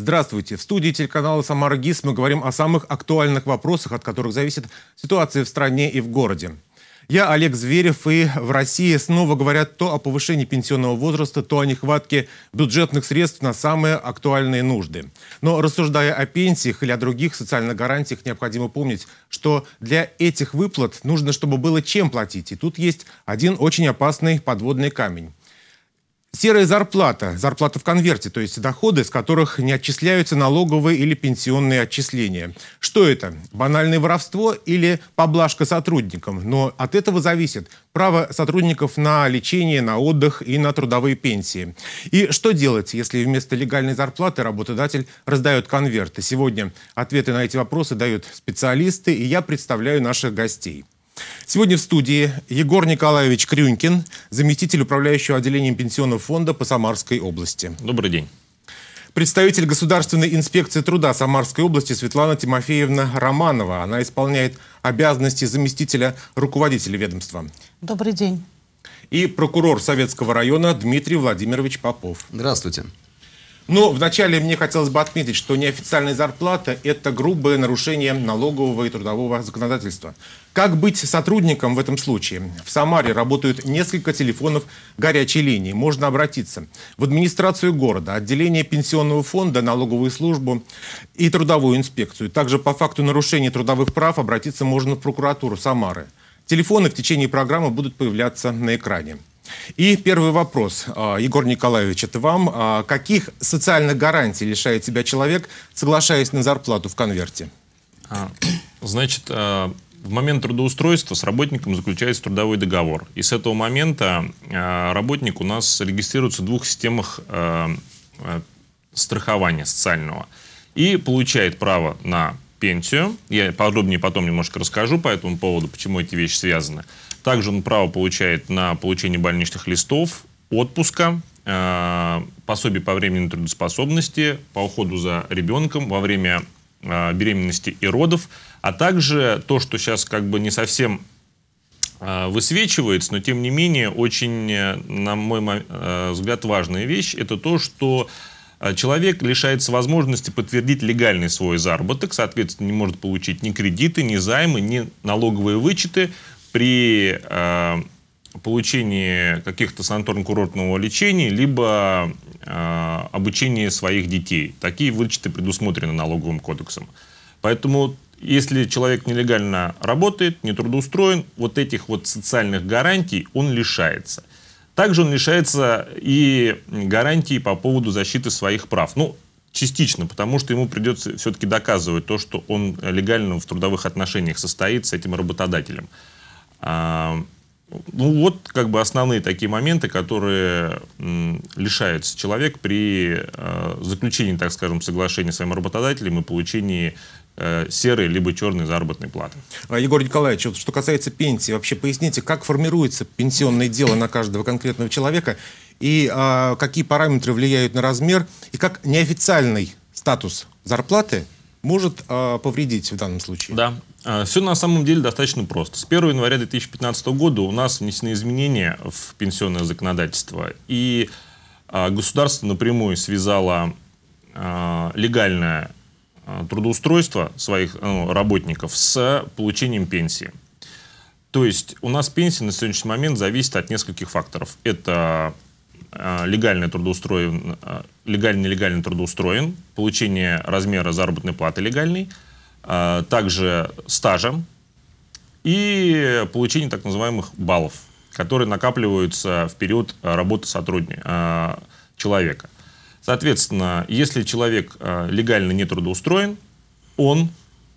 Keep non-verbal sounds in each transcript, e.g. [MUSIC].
Здравствуйте. В студии телеканала «Самара ГИС» мы говорим о самых актуальных вопросах, от которых зависит ситуация в стране и в городе. Я Олег Зверев, и в России снова говорят то о повышении пенсионного возраста, то о нехватке бюджетных средств на самые актуальные нужды. Но рассуждая о пенсиях или о других социальных гарантиях, необходимо помнить, что для этих выплат нужно, чтобы было чем платить. И тут есть один очень опасный подводный камень. Серая зарплата, зарплата в конверте, то есть доходы, с которых не отчисляются налоговые или пенсионные отчисления. Что это? Банальное воровство или поблажка сотрудникам? Но от этого зависит право сотрудников на лечение, на отдых и на трудовые пенсии. И что делать, если вместо легальной зарплаты работодатель раздает конверты? Сегодня ответы на эти вопросы дают специалисты, и я представляю наших гостей. Сегодня в студии Егор Николаевич Крюнькин, заместитель управляющего отделением пенсионного фонда по Самарской области. Добрый день. Представитель Государственной инспекции труда Самарской области Светлана Тимофеевна Романова. Она исполняет обязанности заместителя руководителя ведомства. Добрый день. И прокурор Советского района Дмитрий Владимирович Попов. Здравствуйте. Но вначале мне хотелось бы отметить, что неофициальная зарплата – это грубое нарушение налогового и трудового законодательства. Как быть сотрудником в этом случае? В Самаре работают несколько телефонов горячей линии. Можно обратиться в администрацию города, отделение пенсионного фонда, налоговую службу и трудовую инспекцию. Также по факту нарушения трудовых прав обратиться можно в прокуратуру Самары. Телефоны в течение программы будут появляться на экране. И первый вопрос, а, Егор Николаевич, это вам. А, каких социальных гарантий лишает тебя человек, соглашаясь на зарплату в конверте? А, значит, в момент трудоустройства с работником заключается трудовой договор. И с этого момента работник у нас регистрируется в двух системах страхования социального. И получает право на пенсию. Я подробнее потом немножко расскажу по этому поводу, почему эти вещи связаны. Также он право получает на получение больничных листов, отпуска, э, пособие по временной трудоспособности, по уходу за ребенком во время э, беременности и родов, а также то, что сейчас как бы не совсем э, высвечивается, но тем не менее очень, на мой взгляд, важная вещь, это то, что человек лишается возможности подтвердить легальный свой заработок, соответственно, не может получить ни кредиты, ни займы, ни налоговые вычеты, при э, получении каких-то санаторно-курортного лечения, либо э, обучении своих детей. Такие вычеты предусмотрены налоговым кодексом. Поэтому, если человек нелегально работает, не трудоустроен, вот этих вот социальных гарантий он лишается. Также он лишается и гарантии по поводу защиты своих прав. Ну, Частично, потому что ему придется все-таки доказывать то, что он легально в трудовых отношениях состоит с этим работодателем. А, ну вот как бы основные такие моменты, которые лишается человек при а, заключении, так скажем, соглашения с своим работодателем и получении э, серой либо черной заработной платы. А, Егор Николаевич, вот, что касается пенсии, вообще поясните, как формируется пенсионное дело на каждого конкретного человека и э, какие параметры влияют на размер и как неофициальный статус зарплаты может э, повредить в данном случае? Да. А, Все на самом деле достаточно просто. С 1 января 2015 года у нас внесены изменения в пенсионное законодательство. И а, государство напрямую связало э, легальное трудоустройство своих ну, работников с получением пенсии. То есть у нас пенсия на сегодняшний момент зависит от нескольких факторов. Это Э, легальный трудоустроен, э, легально нелегальный трудоустроен, получение размера заработной платы легальной, э, также стажем и получение так называемых баллов, которые накапливаются в период работы сотрудника, человека. Соответственно, если человек легально не трудоустроен, он,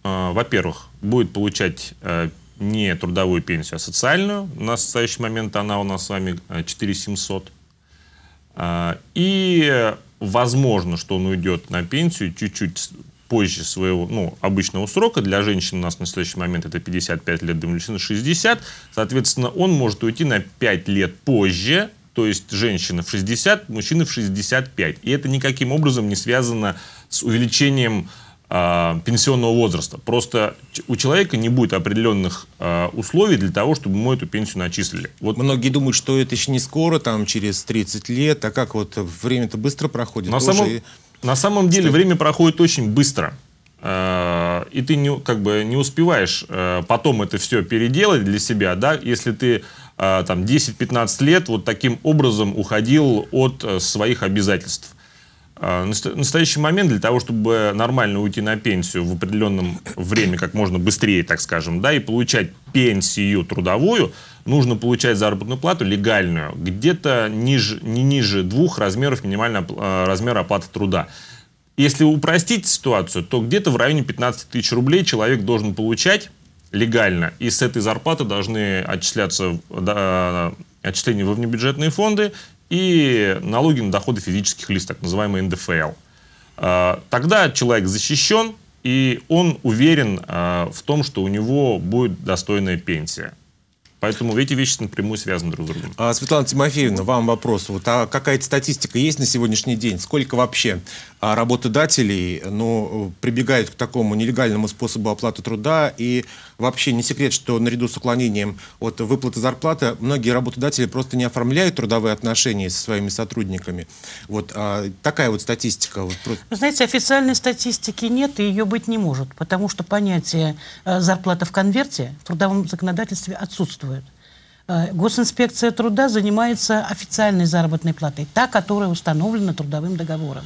во-первых, будет получать не трудовую пенсию, а социальную. На настоящий момент она у нас с вами 4700. А, и возможно, что он уйдет на пенсию чуть-чуть позже своего ну, обычного срока. Для женщин у нас на следующий момент это 55 лет, для мужчин 60. Соответственно, он может уйти на 5 лет позже, то есть женщина в 60, мужчина в 65. И это никаким образом не связано с увеличением э, пенсионного возраста. Просто у человека не будет определенных э, условий для того, чтобы ему эту пенсию начислили. Вот. Многие думают, что это еще не скоро, там через 30 лет, а как вот время-то быстро проходит. На, тоже... самом, на самом деле Стоит... время проходит очень быстро а, и ты не, как бы не успеваешь потом это все переделать для себя, да, если ты там 10-15 лет вот таким образом уходил от э, своих обязательств. А, настоящий момент для того, чтобы нормально уйти на пенсию в определенном время, как можно быстрее, так скажем, да, и получать пенсию трудовую, нужно получать заработную плату легальную где-то ниже, не ниже двух размеров минимального а, размера оплаты труда. Если упростить ситуацию, то где-то в районе 15 тысяч рублей человек должен получать легально, и с этой зарплаты должны отчисляться отчисления во внебюджетные фонды и налоги на доходы физических лиц, так называемый НДФЛ. А, тогда человек защищен, и он уверен а, в том, что у него будет достойная пенсия. Поэтому эти вещи напрямую связаны друг с другом. А, Светлана Тимофеевна, вам вопрос. Вот, а какая статистика есть на сегодняшний день? Сколько вообще а, работодателей ну, прибегают к такому нелегальному способу оплаты труда и Вообще не секрет, что наряду с уклонением от выплаты зарплаты многие работодатели просто не оформляют трудовые отношения со своими сотрудниками. Вот а, такая вот статистика. Вот просто... Вы знаете, официальной статистики нет, и ее быть не может, потому что понятие э, зарплата в конверте в трудовом законодательстве отсутствует. Э, госинспекция труда занимается официальной заработной платой, та, которая установлена трудовым договором.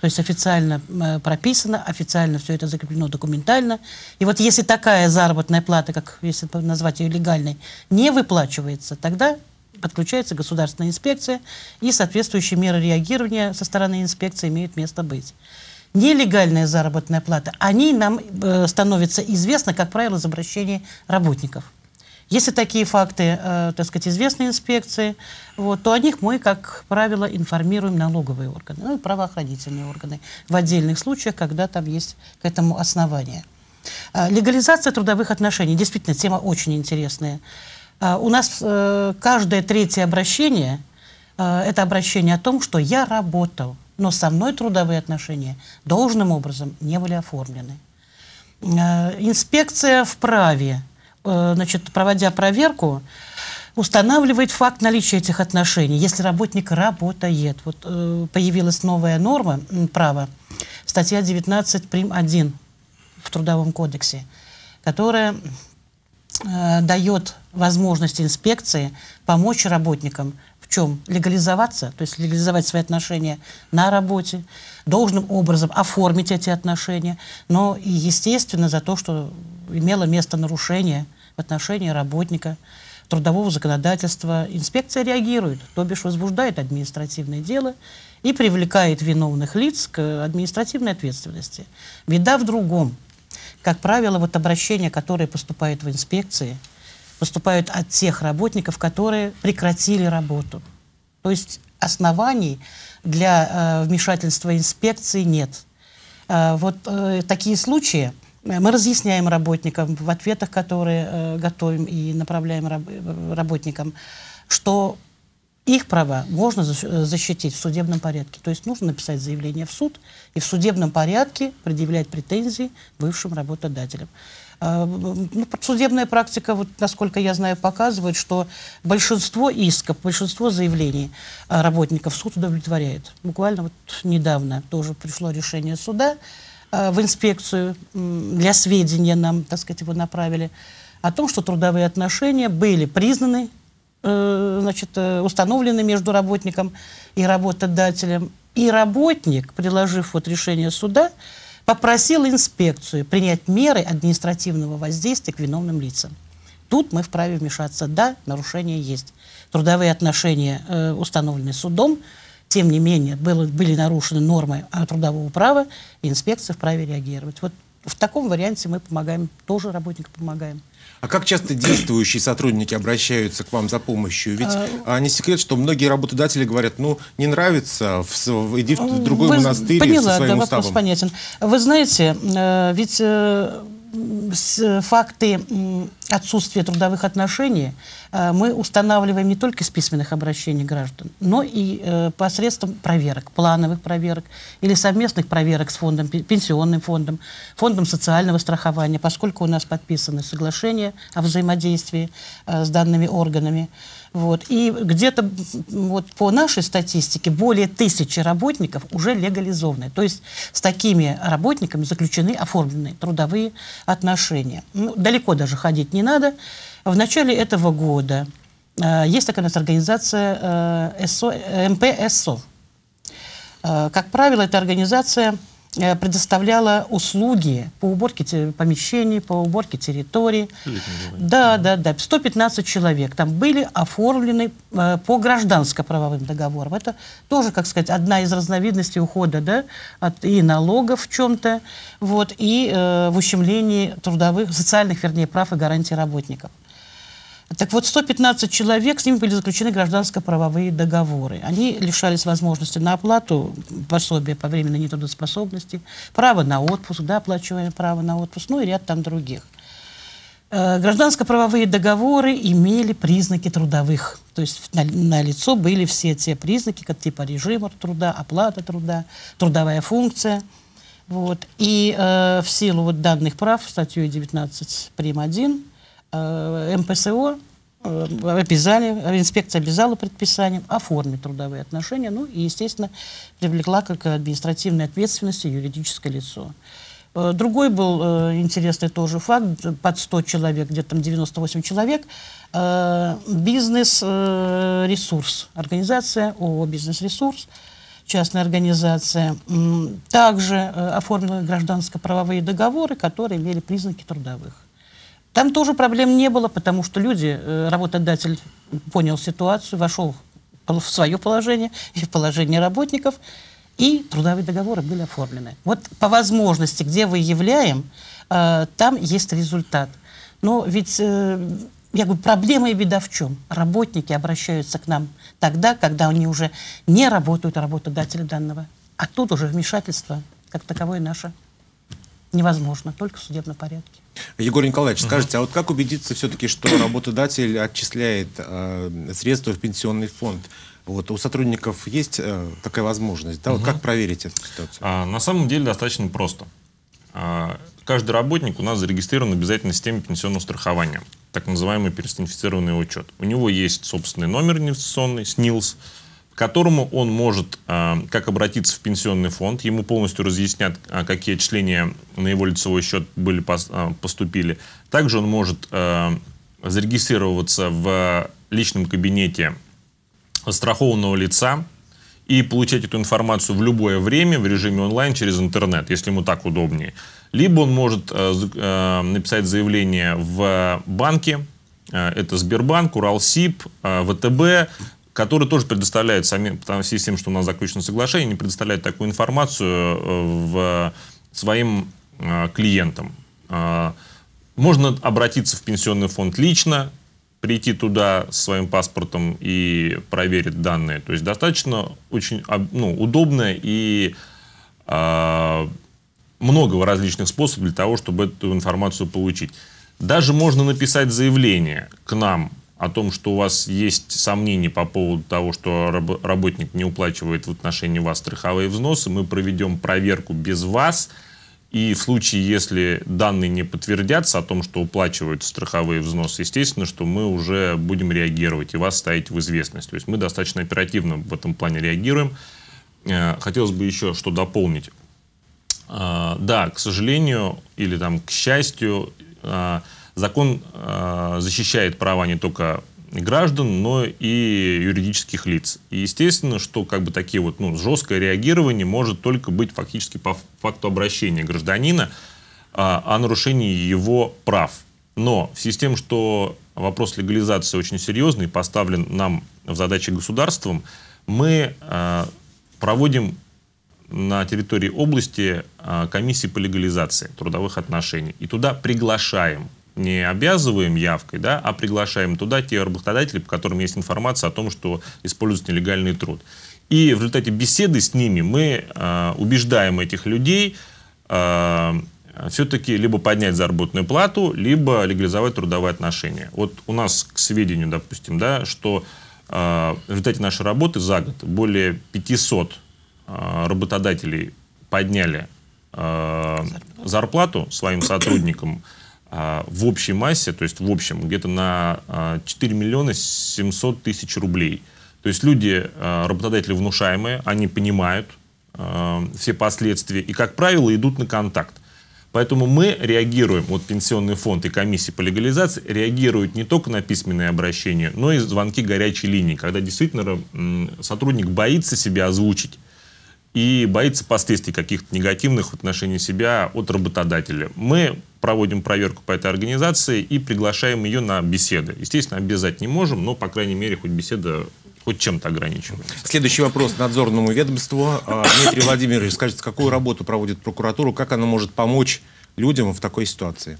То есть официально э, прописано, официально все это закреплено документально. И вот если такая заработная плата, как если назвать ее легальной, не выплачивается, тогда подключается государственная инспекция, и соответствующие меры реагирования со стороны инспекции имеют место быть. Нелегальная заработная плата, они нам э, становится известна, как правило, из обращений работников. Если такие факты, э, так сказать, известны инспекции, вот, то о них мы, как правило, информируем налоговые органы, ну и правоохранительные органы в отдельных случаях, когда там есть к этому основания. А, легализация трудовых отношений. Действительно, тема очень интересная. А, у нас э, каждое третье обращение э, – это обращение о том, что я работал, но со мной трудовые отношения должным образом не были оформлены. Э, инспекция вправе Э, значит, проводя проверку, устанавливает факт наличия этих отношений, если работник работает. Вот э, появилась новая норма право статья 19 прим. 1 в Трудовом кодексе, которая э, дает возможность инспекции помочь работникам в чем? Легализоваться, то есть легализовать свои отношения на работе, должным образом оформить эти отношения, но и, естественно, за то, что имело место нарушение в отношении работника трудового законодательства. Инспекция реагирует, то бишь возбуждает административное дело и привлекает виновных лиц к административной ответственности. Беда в другом. Как правило, вот обращения, которые поступают в инспекции, поступают от тех работников, которые прекратили работу. То есть оснований для э, вмешательства инспекции нет. Э, вот э, такие случаи, Э, мы разъясняем работникам в ответах, которые э, готовим и направляем раб работникам, что их права можно защитить в судебном порядке. То есть нужно написать заявление в суд и в судебном порядке предъявлять претензии бывшим работодателям. Ну, судебная практика, вот, насколько я знаю, показывает, что большинство исков, большинство заявлений э, работников суд удовлетворяет. Буквально вот недавно тоже пришло решение суда, Э, в инспекцию для сведения нам, так сказать, его направили, о том, что трудовые отношения были признаны, э, значит, э, установлены между работником и работодателем. И работник, приложив вот решение суда, попросил инспекцию принять меры административного воздействия к виновным лицам. Тут мы вправе вмешаться. Да, нарушение есть. Трудовые отношения установлены судом, тем не менее, было, были нарушены нормы а, трудового права, и инспекция вправе реагировать. Вот в таком варианте мы помогаем, тоже работникам помогаем. А как часто действующие сотрудники обращаются к вам за помощью? Ведь а, не секрет, что многие работодатели говорят, ну, не нравится, в, в, иди в другой вы, монастырь поняла, со своим да, уставом. понятен. Вы знаете, э, ведь э, факты отсутствия трудовых отношений э, мы устанавливаем не только с письменных обращений граждан, но и э, посредством проверок, плановых проверок или совместных проверок с фондом, пенсионным фондом, фондом социального страхования, поскольку у нас подписаны соглашения о взаимодействии э, с данными органами. Вот. И где-то вот по нашей статистике более тысячи работников уже легализованы. То есть с такими работниками заключены оформленные трудовые отношения. Ну, далеко даже ходить не надо. В начале этого года э, есть такая у нас организация э, СО, э, МПСО. Э, как правило, эта организация Э, предоставляла услуги по уборке помещений, по уборке территории. Да, да, да. 115 человек там были оформлены э, по гражданско-правовым договорам. Это тоже, как сказать, одна из разновидностей ухода да, от и налогов в чем-то, вот, и э, в ущемлении трудовых, социальных, вернее, прав и гарантий работников. Так вот, 115 человек, с ними были заключены гражданско-правовые договоры. Они лишались возможности на оплату пособия по временной нетрудоспособности, право на отпуск, да, оплачиваемое право на отпуск, ну и ряд там других. Э, гражданско-правовые договоры имели признаки трудовых. То есть на, на лицо были все те признаки, как типа режима труда, оплата труда, трудовая функция. Вот. И э, в силу вот данных прав, статьей 19 прим. 1, Э, МПСО э, обязали, инспекция обязала предписанием оформить трудовые отношения, ну и, естественно, привлекла как административной ответственности юридическое лицо. Э, другой был интересный тоже факт, под 100 человек, где-то там 98 человек, бизнес-ресурс, организация ООО «Бизнес-ресурс», частная организация, также оформила гражданско-правовые договоры, которые имели признаки трудовых. Там тоже проблем не было, потому что люди, э, работодатель понял ситуацию, вошел в свое положение и в положение работников, и трудовые договоры были оформлены. Вот по возможности, где выявляем, э, там есть результат. Но ведь, э, я говорю, проблема и беда в чем? Работники обращаются к нам тогда, когда они уже не работают а работодателя данного. А тут уже вмешательство, как таковое наше, невозможно, только в судебном порядке. Егор Николаевич, скажите, а вот как убедиться все-таки, что [COUGHS] работодатель отчисляет э, средства в пенсионный фонд? Вот у сотрудников есть э, такая возможность, да? Вот как проверить эту ситуацию? А, на самом деле достаточно просто. А, каждый работник у нас зарегистрирован обязательно в системе пенсионного страхования, так называемый персонифицированный учет. У него есть собственный номер инвестиционный, СНИЛС, которому он может а, как обратиться в пенсионный фонд, ему полностью разъяснят, а, какие отчисления на его лицевой счет были а, поступили. Также он может зарегистрироваться в личном кабинете страхованного лица и получать эту информацию в любое время в режиме онлайн через интернет, если ему так удобнее. Либо он может написать заявление в банке, это Сбербанк, Уралсиб, ВТБ, который тоже предоставляет самим, потому что с тем, что у нас заключено соглашение, не предоставляет такую информацию э, в, своим э, клиентам. Э, можно обратиться в пенсионный фонд лично, прийти туда с своим паспортом и проверить данные. То есть достаточно очень ну, удобно и э, много различных способов для того, чтобы эту информацию получить. Даже можно написать заявление к нам о том, что у вас есть сомнения по поводу того, что раб работник не уплачивает в отношении вас страховые взносы, мы проведем проверку без вас. И в случае, если данные не подтвердятся о том, что уплачивают страховые взносы, естественно, что мы уже будем реагировать и вас ставить в известность. То есть мы достаточно оперативно в этом плане реагируем. Э, хотелось бы еще что дополнить. Э, да, к сожалению или там к счастью, э, Закон э, защищает права не только граждан, но и юридических лиц. И естественно, что как бы такие вот, ну, жесткое реагирование может только быть фактически по факту обращения гражданина э, о нарушении его прав. Но в связи тем, что вопрос легализации очень серьезный, поставлен нам в задачи государством, мы э, проводим на территории области э, комиссии по легализации трудовых отношений. И туда приглашаем не обязываем явкой, да, а приглашаем туда те работодатели, по которым есть информация о том, что используют нелегальный труд. И в результате беседы с ними мы э, убеждаем этих людей э, а, все-таки либо поднять заработную плату, либо легализовать трудовые отношения. Вот у нас, к сведению, допустим, да, что э, в результате нашей работы за год более 500 э, работодателей подняли э, зарплату своим сотрудникам а, в общей массе, то есть в общем, где-то на 4 а, миллиона 700 тысяч рублей. То есть люди, а, работодатели внушаемые, они понимают все последствия и, как правило, идут на контакт. Поэтому мы реагируем, вот Пенсионный фонд и комиссии по легализации реагируют не только на письменные обращения, но и звонки горячей линии, когда действительно сотрудник боится себя озвучить и боится последствий каких-то негативных в отношении себя от работодателя. Мы проводим проверку по этой организации и приглашаем ее на беседы. Естественно, обязать не можем, но, по крайней мере, хоть беседа хоть чем-то ограничиваем. Следующий вопрос надзорному ведомству. А, Дмитрий Владимирович, скажите, какую работу проводит прокуратура, как она может помочь людям в такой ситуации?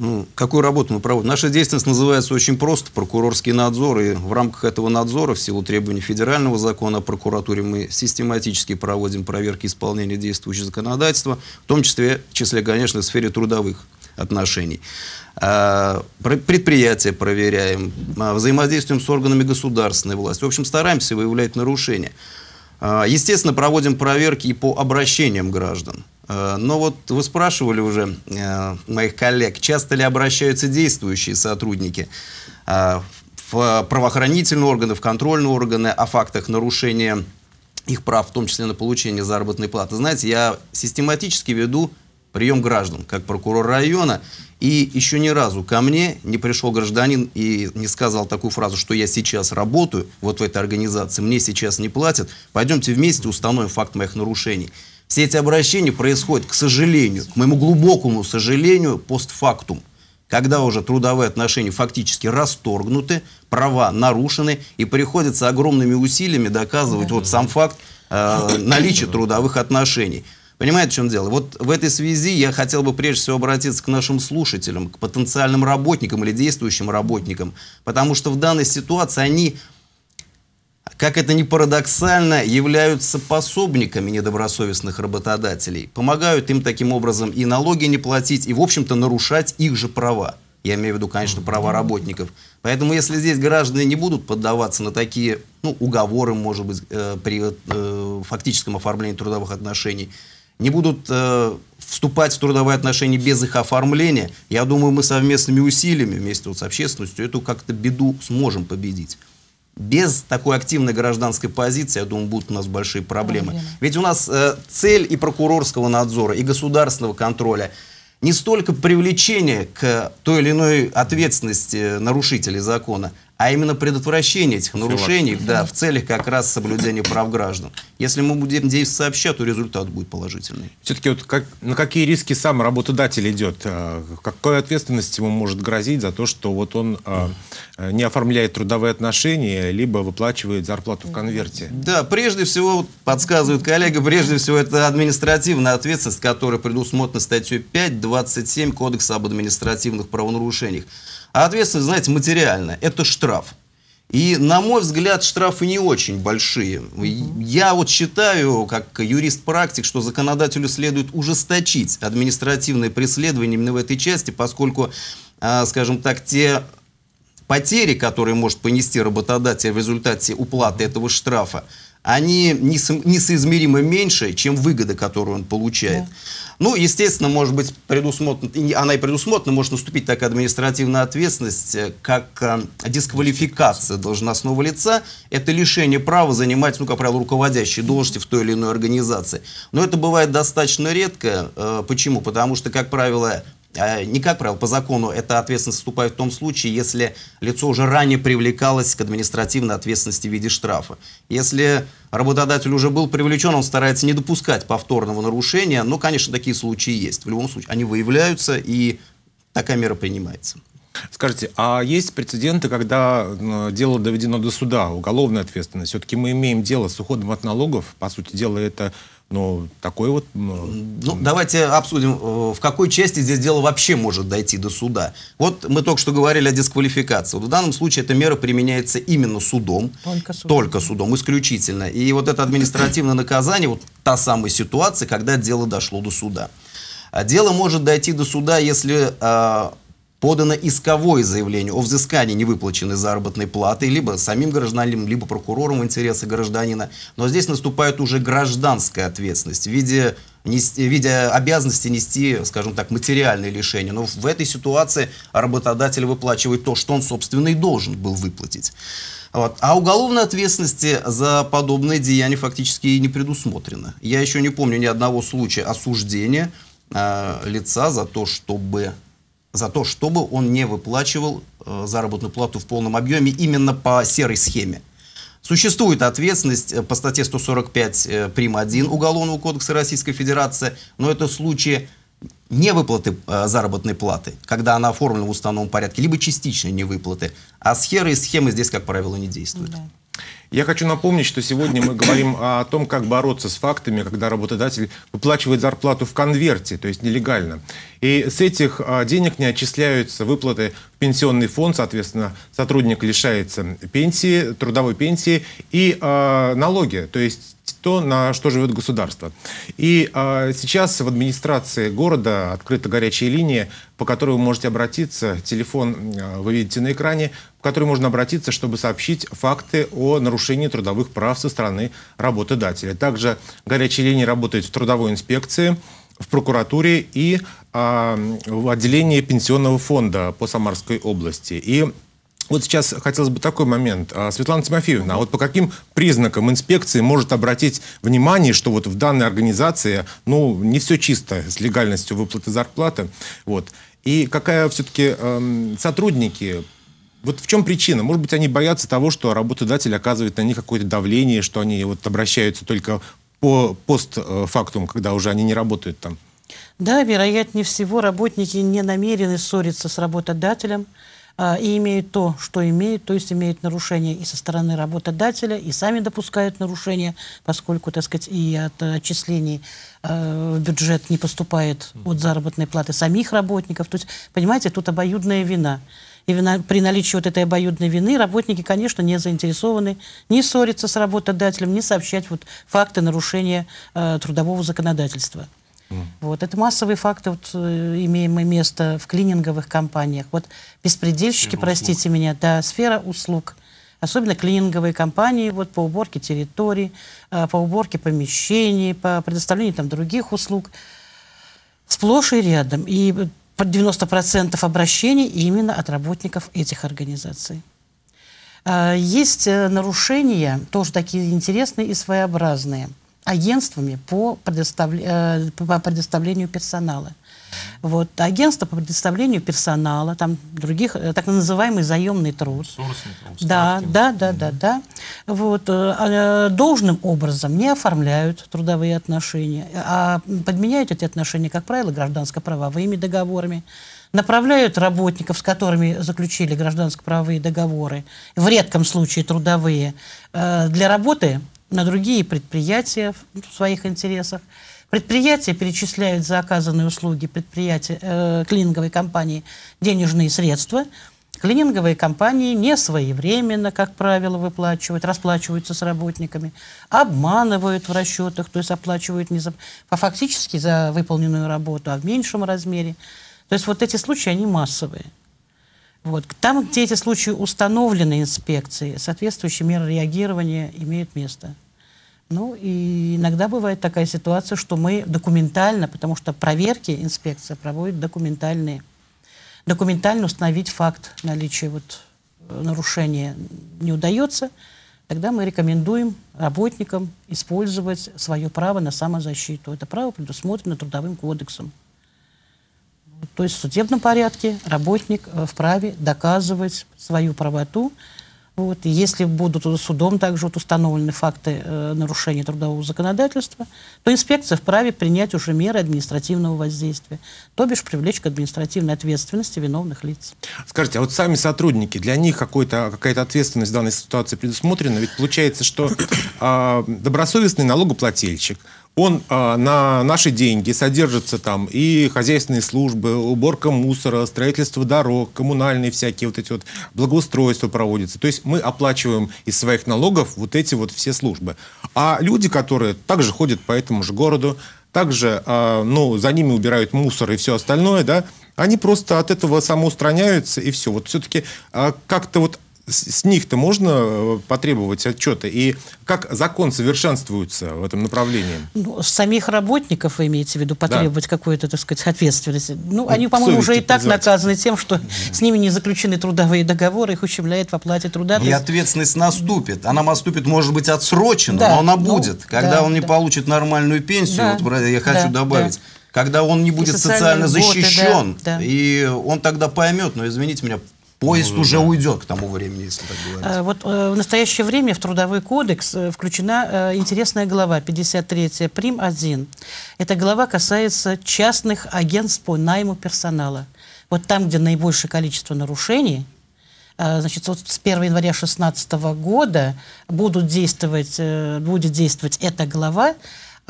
Ну, какую работу мы проводим? Наша деятельность называется очень просто – прокурорский надзор. И в рамках этого надзора, в силу требований федерального закона о прокуратуре, мы систематически проводим проверки исполнения действующего законодательства, в том числе, в числе конечно, в сфере трудовых отношений. А, предприятия проверяем, а, взаимодействуем с органами государственной власти. В общем, стараемся выявлять нарушения. А, естественно, проводим проверки и по обращениям граждан. Э, но вот вы спрашивали уже э, моих коллег, часто ли обращаются действующие сотрудники э, в правоохранительные органы, в контрольные органы о фактах нарушения их прав, в том числе на получение заработной платы. Знаете, я систематически веду прием граждан, как прокурор района, и еще ни разу ко мне не пришел гражданин и не сказал такую фразу, что я сейчас работаю вот в этой организации, мне сейчас не платят, пойдемте вместе установим факт моих нарушений. Все эти обращения происходят, к сожалению, к моему глубокому сожалению, постфактум когда уже трудовые отношения фактически расторгнуты, права нарушены, и приходится огромными усилиями доказывать вот сам факт э, наличия трудовых отношений. Понимаете, в чем дело? Вот в этой связи я хотел бы прежде всего обратиться к нашим слушателям, к потенциальным работникам или действующим работникам, потому что в данной ситуации они как это ни парадоксально, являются пособниками недобросовестных работодателей. Помогают им таким образом и налоги не платить, и, в общем-то, нарушать их же права. Я имею в виду, конечно, права работников. Поэтому, если здесь граждане не будут поддаваться на такие ну, уговоры, может быть, э, при э, фактическом оформлении трудовых отношений, не будут э, вступать в трудовые отношения без их оформления, я думаю, мы совместными усилиями вместе вот с общественностью эту как-то беду сможем победить без такой активной гражданской позиции, я думаю, будут у нас большие проблемы. Проблема. Ведь у нас э, цель и прокурорского надзора, и государственного контроля не столько привлечение к той или иной ответственности нарушителей закона, а именно предотвращение этих нарушений да, в целях как раз соблюдения прав граждан. Если мы будем действовать сообща, то результат будет положительный. Все-таки вот как, на какие риски сам работодатель идет? А, какой ответственность ему может грозить за то, что вот он а, а, не оформляет трудовые отношения, либо выплачивает зарплату в конверте? Да, прежде всего, подсказывает коллега, прежде всего это административная ответственность, которая предусмотрена статьей 5.27 Кодекса об административных правонарушениях. А ответственность, знаете, материальная. Это штраф. И, на мой взгляд, штрафы не очень большие. Я вот считаю, как юрист-практик, что законодателю следует ужесточить административное преследование именно в этой части, поскольку, а, скажем так, те потери, которые может понести работодатель в результате уплаты этого штрафа, они несоизмеримо меньше, чем выгода, которую он получает. Да. Ну, естественно, может быть, предусмотрена, она и предусмотрена, может наступить такая административная ответственность, э, как э, дисквалификация должностного лица. Это лишение права занимать, ну, как правило, руководящие должности в той или иной организации. Но это бывает достаточно редко. Э, почему? Потому что, как правило, Э, не как правило, по закону эта ответственность вступает в том случае, если лицо уже ранее привлекалось к административной ответственности в виде штрафа. Если работодатель уже был привлечен, он старается не допускать повторного нарушения, но, конечно, такие случаи есть. В любом случае, они выявляются, и такая мера принимается. Скажите, а есть прецеденты, когда ну, дело доведено до суда, уголовная ответственность? Все-таки мы имеем дело с уходом от налогов, по сути дела это ну, такой вот... Ну... ну давайте обсудим, э, в какой части здесь дело вообще может дойти до суда. Вот мы только что говорили о дисквалификации. Вот в данном случае эта мера применяется именно судом. Только судом. Только судом, исключительно. И вот это административное наказание, вот та самая ситуация, когда дело дошло до суда. А дело может дойти до суда, если а, подано исковое заявление о взыскании невыплаченной заработной платы либо самим гражданином, либо прокурором в интересы гражданина. Но здесь наступает уже гражданская ответственность в виде, нести, в виде обязанности нести, скажем так, материальные лишения. Но в этой ситуации работодатель выплачивает то, что он, собственно, и должен был выплатить. Вот. А уголовной ответственности за подобные деяния фактически и не предусмотрено. Я еще не помню ни одного случая осуждения э, лица за то, чтобы за то, чтобы он не выплачивал э, заработную плату в полном объеме именно по серой схеме. Существует ответственность э, по статье 145 э, прим. 1 Уголовного кодекса Российской Федерации, но это случаи невыплаты э, заработной платы, когда она оформлена в установленном порядке, либо частичной невыплаты, а схеры херой схемы здесь, как правило, не действуют. Да. Я хочу напомнить, что сегодня мы говорим о том, как бороться с фактами, когда работодатель выплачивает зарплату в конверте, то есть нелегально. И с этих а, денег не отчисляются выплаты в пенсионный фонд, соответственно, сотрудник лишается пенсии, трудовой пенсии и э, налоги. То есть то, на что живет государство. И э, сейчас в администрации города открыта горячая линия, по которой вы можете обратиться. Телефон э, вы видите на экране, по которой можно обратиться, чтобы сообщить факты о нарушении трудовых прав со стороны работодателя. Также горячая линия работает в трудовой инспекции в прокуратуре и э, в отделении пенсионного фонда по Самарской области. И вот сейчас хотелось бы такой момент. А, Светлана Тимофеевна, а вот по каким признакам инспекции может обратить внимание, что вот в данной организации, ну, не все чисто с легальностью выплаты зарплаты, вот. И какая все-таки э, эм, сотрудники вот в чем причина? Может быть, они боятся того, что работодатель оказывает на них какое-то давление, что они вот обращаются только по постфактум, э, когда уже они не работают там? Да, вероятнее всего, работники не намерены ссориться с работодателем. А, и имеют то, что имеют, то есть имеют нарушения и со стороны работодателя, и сами допускают нарушения, поскольку, так сказать, и от отчислений э, в бюджет не поступает от заработной платы самих работников. То есть, понимаете, тут обоюдная вина. И вина, при наличии вот этой обоюдной вины работники, конечно, не заинтересованы не ссориться с работодателем, не сообщать вот факты нарушения э, трудового законодательства. Вот. Это массовые факты, вот, э, имеем мы место в клининговых компаниях. Вот беспредельщики, сфера простите услуг. меня, да, сфера услуг. Особенно клининговые компании вот, по уборке территорий, э, по уборке помещений, по предоставлению там, других услуг. Сплошь и рядом. И под 90% обращений именно от работников этих организаций. Э, есть нарушения, тоже такие интересные и своеобразные – агентствами по, предоставля... Э, по предоставлению персонала. Вот, агентство по предоставлению персонала, там других, э, так называемый заемный труд. Ресурсный труд. Да, да, да, да, да. Вот, э, а, должным образом не оформляют трудовые отношения, а подменяют эти отношения, как правило, гражданско-правовыми договорами, направляют работников, с которыми заключили гражданско-правовые договоры, в редком случае трудовые, для работы на другие предприятия в своих интересах. Предприятия перечисляют за оказанные услуги предприятия, э, клининговой компании денежные средства. Клининговые компании не своевременно, как правило, выплачивают, расплачиваются с работниками, обманывают в расчетах, то есть оплачивают не за, а фактически за выполненную работу, а в меньшем размере. То есть вот эти случаи, они массовые. Вот. Там, где эти случаи установлены инспекцией, соответствующие меры реагирования имеют место. Ну и иногда бывает такая ситуация, что мы документально, потому что проверки инспекция проводит документальные, документально установить факт наличия вот э, нарушения не удается, тогда мы рекомендуем работникам использовать свое право на самозащиту. Это право предусмотрено Трудовым кодексом. То есть в судебном порядке работник э, вправе доказывать свою правоту. Вот. И если будут судом также вот установлены факты э, нарушения трудового законодательства, то инспекция вправе принять уже меры административного воздействия, то бишь привлечь к административной ответственности виновных лиц. Скажите, а вот сами сотрудники, для них какая-то ответственность в данной ситуации предусмотрена? Ведь получается, что а, добросовестный налогоплательщик, он э, на наши деньги содержится там и хозяйственные службы, уборка мусора, строительство дорог, коммунальные всякие вот эти вот благоустройства проводятся. То есть мы оплачиваем из своих налогов вот эти вот все службы. А люди, которые также ходят по этому же городу, также, э, ну, за ними убирают мусор и все остальное, да, они просто от этого самоустраняются и все. Вот все-таки э, как-то вот с них-то можно э, потребовать отчета? И как закон совершенствуется в этом направлении? Ну, самих работников, вы имеете в виду, потребовать да. какую-то, так сказать, ответственность. Ну, ну они, по-моему, уже и так наказаны тем, что mm -hmm. с ними не заключены трудовые договоры, их ущемляет в оплате труда. И есть... ответственность наступит. Она наступит, может быть, отсрочена, да. но она ну, будет. когда да, он не да. получит нормальную пенсию, да, вот, я хочу да, добавить, да когда он не будет социально защищен, годы, да, да. и он тогда поймет, но извините меня, Поезд ну, уже да. уйдет к тому времени, если так говорить. Э, вот э, в настоящее время в Трудовой кодекс э, включена интересная глава, 53 прим. 1. Эта глава касается частных агентств по найму персонала. Вот там, где наибольшее количество нарушений, значит, вот с 1 января 2016 года будут действовать, будет действовать эта глава,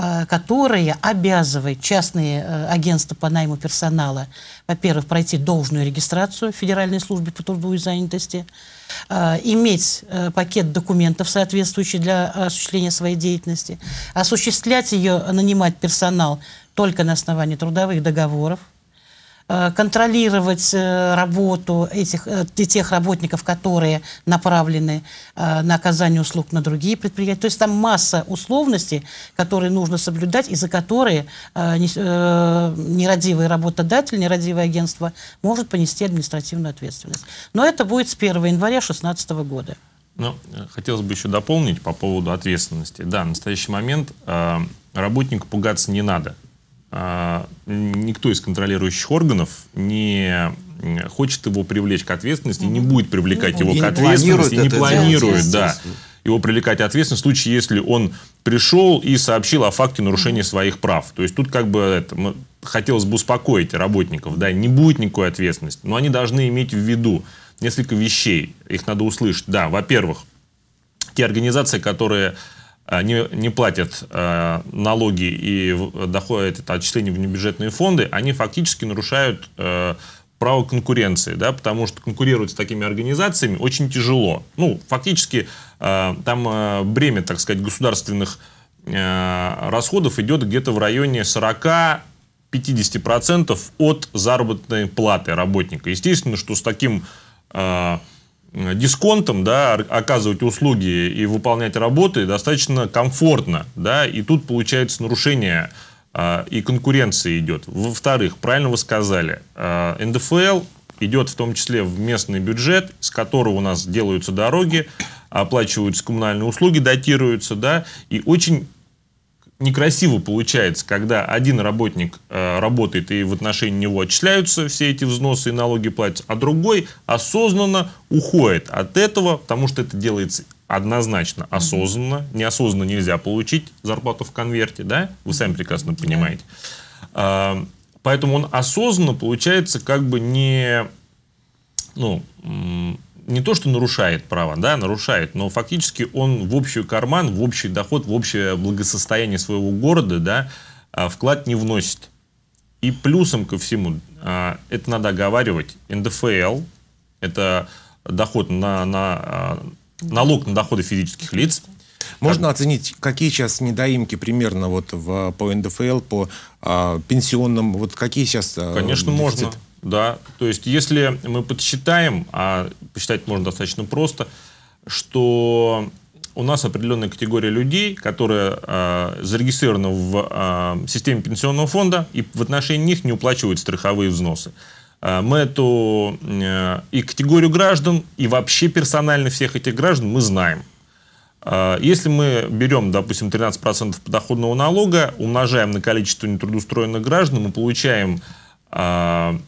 Э, которая обязывает частные э, агентства по найму персонала, во-первых, пройти должную регистрацию в Федеральной службе по труду и занятости, э, иметь пакет документов, соответствующий для осуществления своей деятельности, осуществлять ее, нанимать персонал только на основании трудовых договоров, Э, контролировать э, работу этих, э, тех работников, которые направлены на оказание услуг на другие предприятия. То есть там масса условностей, которые нужно соблюдать, и за которые нерадивый работодатель, нерадивое агентство может понести административную ответственность. Но это будет с 1 января 2016 года. Ну, хотелось бы еще дополнить по поводу ответственности. Да, в настоящий момент э, работнику пугаться не надо. А, никто из контролирующих органов не хочет его привлечь к ответственности, не будет привлекать ну, его к ответственности, не планирует, да, его привлекать к ответственности в случае, если он пришел и сообщил о факте нарушения своих прав. То есть тут как бы это, хотелось бы успокоить работников, да, не будет никакой ответственности, но они должны иметь в виду несколько вещей, их надо услышать. Да, во-первых, те организации, которые Э, не, не платят э, налоги и доходят это отчисления в небюджетные фонды, они фактически нарушают э, право конкуренции, да, потому что конкурировать с такими организациями очень тяжело. Ну, фактически э, там э, бремя, так сказать, государственных э, расходов идет где-то в районе 40 50% от заработной платы работника. Естественно, что с таким э, Э, дисконтом да, оказывать услуги и выполнять работы достаточно комфортно. Да, и тут получается нарушение а, и конкуренция идет. Во-вторых, правильно вы сказали, а, НДФЛ идет в том числе в местный бюджет, с которого у нас делаются дороги, оплачиваются коммунальные услуги, датируются, да, и очень некрасиво получается, когда один работник э, работает и в отношении него отчисляются все эти взносы и налоги платят, а другой осознанно уходит от этого, потому что это делается однозначно осознанно. Неосознанно нельзя получить зарплату в конверте, да? Вы сами прекрасно понимаете. Э, поэтому он осознанно, получается, как бы не... Ну, не то что нарушает право, да, нарушает, но фактически он в общий карман, в общий доход, в общее благосостояние своего города, да, а, вклад не вносит. И плюсом ко всему, а, это надо оговаривать, НДФЛ, это доход на, на, а, налог на доходы физических лиц, можно так. оценить, какие сейчас недоимки примерно вот в, по НДФЛ, по а, пенсионным, вот какие сейчас... Э, Конечно, дефицит? можно да, то есть если мы подсчитаем, а посчитать можно достаточно просто, что у нас определенная категория людей, которая э, а, зарегистрированы в э, системе пенсионного фонда, и в отношении них не уплачивают страховые взносы. Э, мы эту э, и категорию граждан, и вообще персонально всех этих граждан мы знаем. Э, если мы берем, допустим, 13% подоходного налога, умножаем на количество нетрудоустроенных граждан, мы получаем э,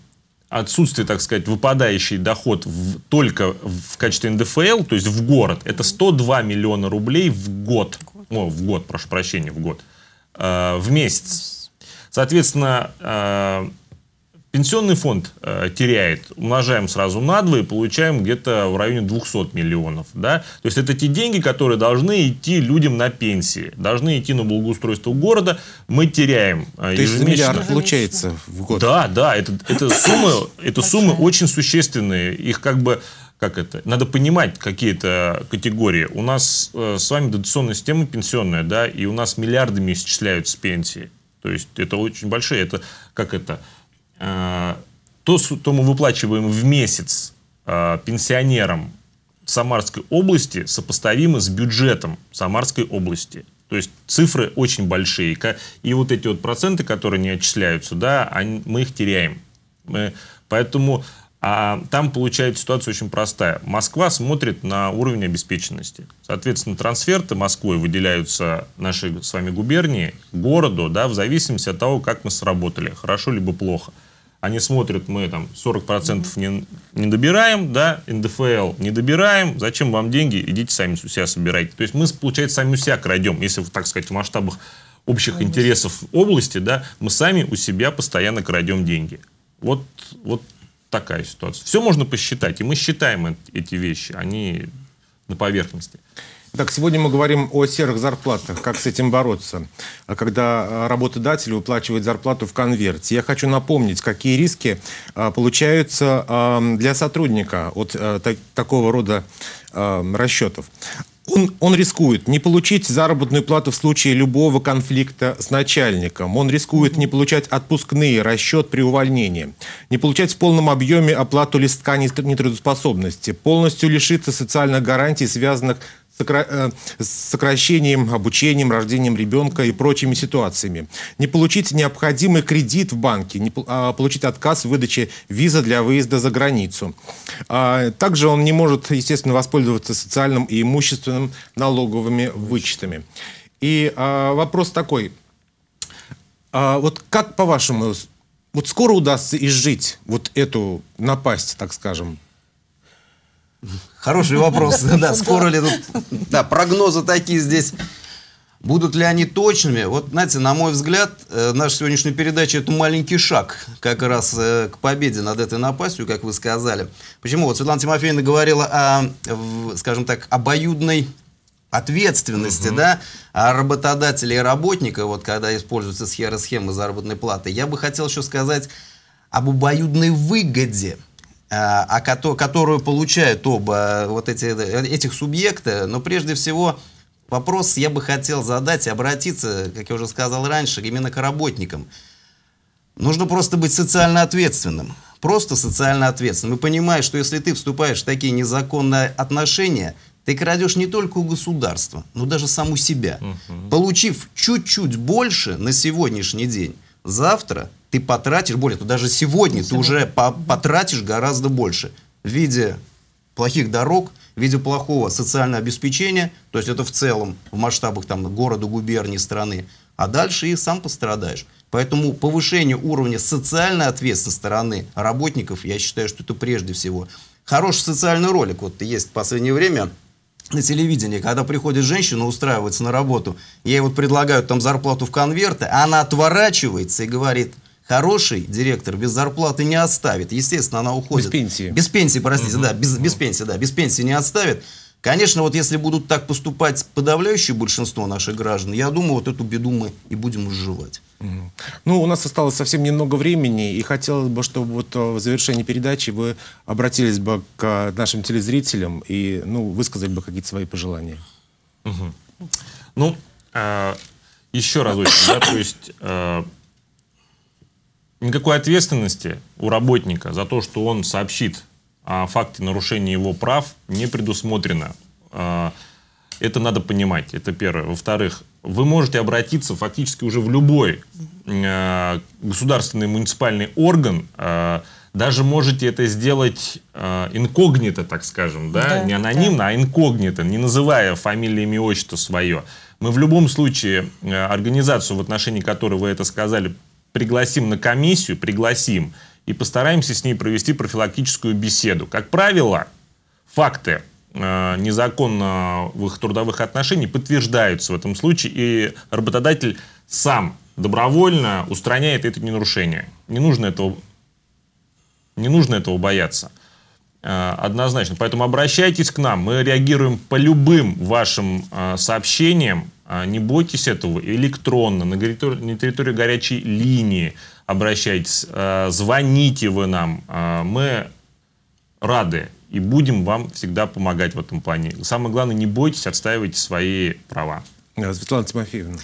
отсутствие, так сказать, выпадающий доход в, только в качестве НДФЛ, то есть в город, это 102 миллиона рублей в год. О, в год, прошу прощения, в год. Э, в месяц. Соответственно, э, Пенсионный фонд э, теряет, умножаем сразу на 2 и получаем где-то в районе 200 миллионов. Да? То есть это те деньги, которые должны идти людям на пенсии, должны идти на благоустройство города. Мы теряем э, То ежемесячно. есть миллиард получается в год. Да, да, это, это [COUGHS] суммы, это суммы очень существенные. Их как бы как это, надо понимать какие-то категории. У нас э, с вами дотационная система пенсионная, да, и у нас миллиардами исчисляют с пенсии. То есть это очень большие, это как это, Э, то, что мы выплачиваем в месяц э, пенсионерам Самарской области, сопоставимо с бюджетом Самарской области. То есть цифры очень большие. И вот эти вот проценты, которые не отчисляются, да, они, мы их теряем. Мы, поэтому а, там получается ситуация очень простая. Москва смотрит на уровень обеспеченности. Соответственно, трансферты Москвой выделяются нашей с вами губернии, городу, да, в зависимости от того, как мы сработали, хорошо либо плохо они смотрят, мы там 40% не, не добираем, да, НДФЛ не добираем, зачем вам деньги, идите сами у себя собирайте. То есть мы, получается, сами у себя крадем, если, так сказать, в масштабах общих Конечно. интересов области, да, мы сами у себя постоянно крадем деньги. Вот, вот такая ситуация. Все можно посчитать, и мы считаем эти вещи, они на поверхности. Так, сегодня мы говорим о серых зарплатах, как с этим бороться, а когда а, работодатель выплачивает зарплату в конверте. Я хочу напомнить, какие риски а, получаются для сотрудника от такого рода расчетов. Он, он рискует не получить заработную плату в случае любого конфликта с начальником. Он рискует не получать отпускные, расчет при увольнении. Не получать в полном объеме оплату листка нетрудоспособности. Полностью лишиться социальных гарантий, связанных Э, сокращением, обучением, рождением ребенка и прочими ситуациями. Не получить необходимый кредит в банке, не а получить отказ в выдаче виза для выезда за границу. А, также он не может, естественно, воспользоваться социальным и имущественным налоговыми вычетами. И а, вопрос такой. Вот как, по-вашему, вот скоро удастся изжить вот эту напасть, так скажем, Хороший вопрос. [LAUGHS] Да, скоро ли тут... Да, прогнозы такие здесь. Будут ли они точными? Вот, знаете, на мой взгляд, э, наша сегодняшняя передача – это маленький шаг как раз э, к победе над этой напастью, как вы сказали. Почему? Вот Светлана Тимофеевна говорила о, скажем так, обоюдной ответственности, угу. да, работодателя и работника, вот когда используется схема схемы заработной платы. Я бы хотел еще сказать об обоюдной выгоде – а, а которую получают оба э, вот эти, э, этих субъекта, но прежде всего вопрос я бы хотел задать и обратиться, как я уже сказал раньше, именно к работникам. Нужно просто быть социально ответственным. Просто социально ответственным. И понимаешь, что если ты вступаешь в такие незаконные отношения, ты крадешь не только у государства, но даже саму себя. Угу. Получив чуть-чуть больше на сегодняшний день, завтра ты потратишь, более того, даже сегодня ты уже по потратишь гораздо больше в виде плохих дорог, в виде плохого социального обеспечения, то есть это в целом в масштабах там, города, губернии, страны, а дальше и сам пострадаешь. Поэтому повышение уровня социальной ответственности стороны работников, я считаю, что это прежде всего. Хороший социальный ролик, вот есть в последнее время на телевидении, когда приходит женщина устраивается на работу, ей вот предлагают там зарплату в конверты, она отворачивается и говорит, Хороший директор без зарплаты не оставит. Естественно, она уходит. Без пенсии. Без пенсии, простите, угу. да, без, без пенсии, да, без пенсии не оставит. Конечно, вот если будут так поступать подавляющее большинство наших граждан, я думаю, вот эту беду мы и будем изживать. Ну, у нас осталось совсем немного времени, и хотелось бы, чтобы вот э, в завершении передачи вы обратились бы к нашим телезрителям и, ну, высказали бы какие-то свои пожелания. Угу. Ну, э, еще разочек, да, то есть... Э, никакой ответственности у работника за то, что он сообщит о факте нарушения его прав, не предусмотрено. А, это надо понимать, это первое. Во-вторых, вы можете обратиться фактически уже в любой а, государственный муниципальный орган, а, даже можете это сделать э, инкогнито, так скажем, да? да не анонимно, да. а инкогнито, не называя фамилию, имя, отчество свое. Мы в любом случае э, организацию, в отношении которой вы это сказали, пригласим на комиссию, пригласим, и постараемся с ней провести профилактическую беседу. Как правило, факты э, незаконных трудовых отношений подтверждаются в этом случае, и работодатель сам добровольно устраняет это ненарушение. Не нужно этого, не нужно этого бояться. Э, однозначно. Поэтому обращайтесь к нам. Мы реагируем по любым вашим э, сообщениям, а, не бойтесь этого. Электронно, на территории, на территории горячей линии обращайтесь. А, звоните вы нам. А, мы рады и будем вам всегда помогать в этом плане. Самое главное, не бойтесь, отстаивайте свои права. Светлана Тимофеевна.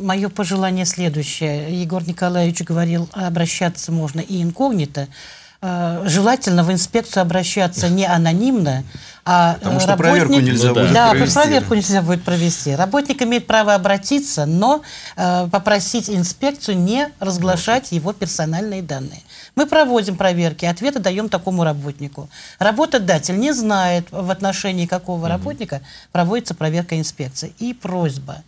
Мое пожелание следующее. Егор Николаевич говорил, обращаться можно и инкогнито. Э, желательно в инспекцию обращаться не анонимно, а э, Потому что работник, проверку нельзя ну, будет да, провести. проверку нельзя будет провести. Работник имеет право обратиться, но э, попросить инспекцию не разглашать его персональные данные. Мы проводим проверки, ответы даем такому работнику. Работодатель не знает, в отношении какого mm работника проводится проверка инспекции. И просьба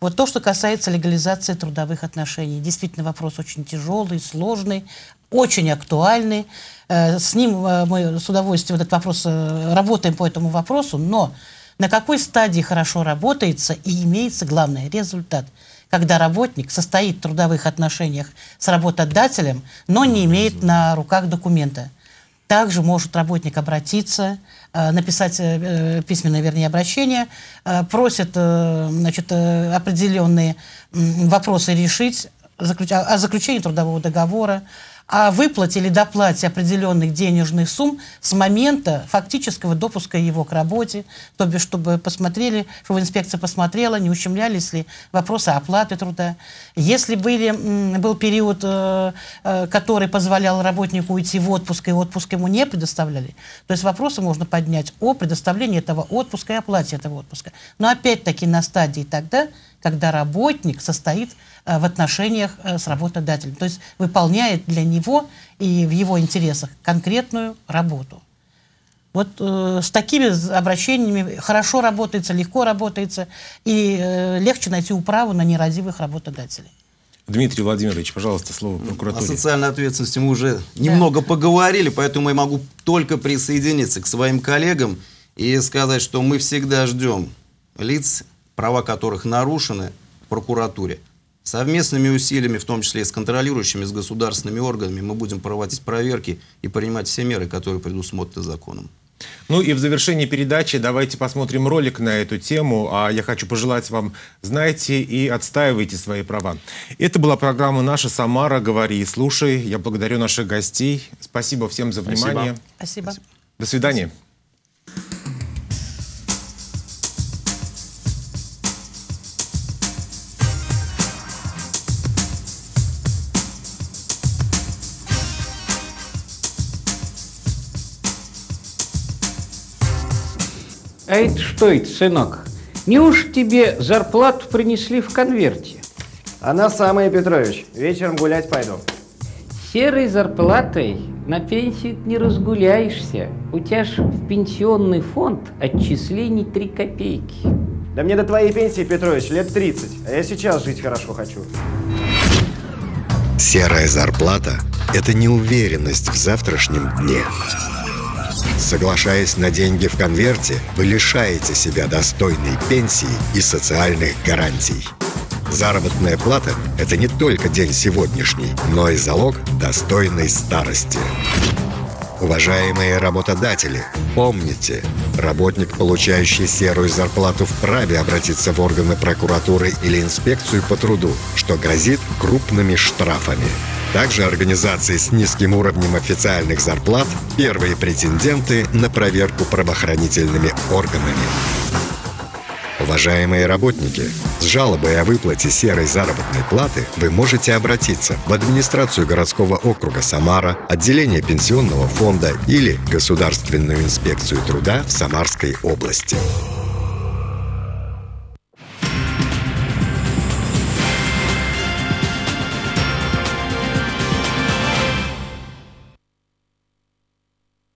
вот то, что касается легализации трудовых отношений. Действительно, вопрос очень тяжелый, сложный, очень актуальный. Э, с ним э, мы с удовольствием этот вопрос э, работаем по этому вопросу, но на какой стадии хорошо работается и имеется главный результат – когда работник состоит в трудовых отношениях с работодателем, но не имеет на руках документа. Также может работник обратиться, э, написать э, э, письменное, вернее, обращение, просит значит, определенные вопросы решить, о заключении трудового договора, о а выплате или доплате определенных денежных сумм с момента фактического допуска его к работе, то бишь, чтобы посмотрели, чтобы инспекция посмотрела, не ущемлялись ли вопросы оплаты труда. Если были, был период, э, э, который позволял работнику уйти в отпуск, и отпуск ему не предоставляли, то есть вопросы можно поднять о предоставлении этого отпуска и оплате этого отпуска. Но опять-таки на стадии тогда когда работник состоит э, в отношениях э, с работодателем, то есть выполняет для него и в его интересах конкретную работу. Вот э, с такими обращениями хорошо работается, легко работается, и э, легче найти управу на нерадивых работодателей. Дмитрий Владимирович, пожалуйста, слово прокуратуре. О социальной ответственности мы уже да. немного поговорили, поэтому я могу только присоединиться к своим коллегам и сказать, что мы всегда ждем лиц права которых нарушены в прокуратуре. Совместными усилиями, в том числе и с контролирующими, с государственными органами, мы будем проводить проверки и принимать все меры, которые предусмотрены законом. Ну и в завершении передачи давайте посмотрим ролик на эту тему. А я хочу пожелать вам, знайте и отстаивайте свои права. Это была программа «Наша Самара. Говори и слушай». Я благодарю наших гостей. Спасибо всем за внимание. Спасибо. Спасибо. До свидания. А это что это, сынок? Неуж тебе зарплату принесли в конверте? Она самая, Петрович. Вечером гулять пойду. Серой зарплатой на пенсии не разгуляешься. У тебя ж в пенсионный фонд отчислений 3 копейки. Да мне до твоей пенсии, Петрович, лет 30, а я сейчас жить хорошо хочу. Серая зарплата – это неуверенность в завтрашнем дне. Соглашаясь на деньги в конверте, вы лишаете себя достойной пенсии и социальных гарантий. Заработная плата – это не только день сегодняшний, но и залог достойной старости. Уважаемые работодатели, помните, работник, получающий серую зарплату, вправе обратиться в органы прокуратуры или инспекцию по труду, что грозит крупными штрафами. Также организации с низким уровнем официальных зарплат – первые претенденты на проверку правоохранительными органами. Уважаемые работники, с жалобой о выплате серой заработной платы вы можете обратиться в администрацию городского округа Самара, отделение пенсионного фонда или Государственную инспекцию труда в Самарской области.